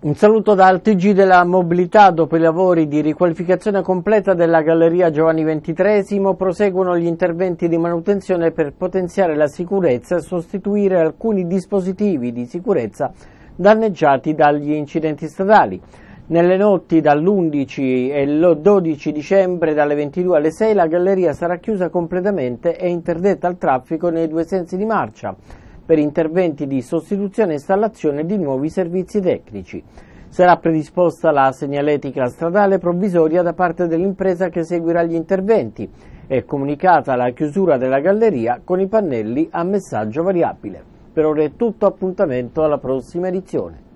Un saluto dal TG della mobilità dopo i lavori di riqualificazione completa della galleria Giovanni XXIII proseguono gli interventi di manutenzione per potenziare la sicurezza e sostituire alcuni dispositivi di sicurezza danneggiati dagli incidenti stradali. Nelle notti dall'11 e lo 12 dicembre dalle 22 alle 6 la galleria sarà chiusa completamente e interdetta al traffico nei due sensi di marcia per interventi di sostituzione e installazione di nuovi servizi tecnici. Sarà predisposta la segnaletica stradale provvisoria da parte dell'impresa che seguirà gli interventi e comunicata la chiusura della galleria con i pannelli a messaggio variabile. Per ora è tutto, appuntamento alla prossima edizione.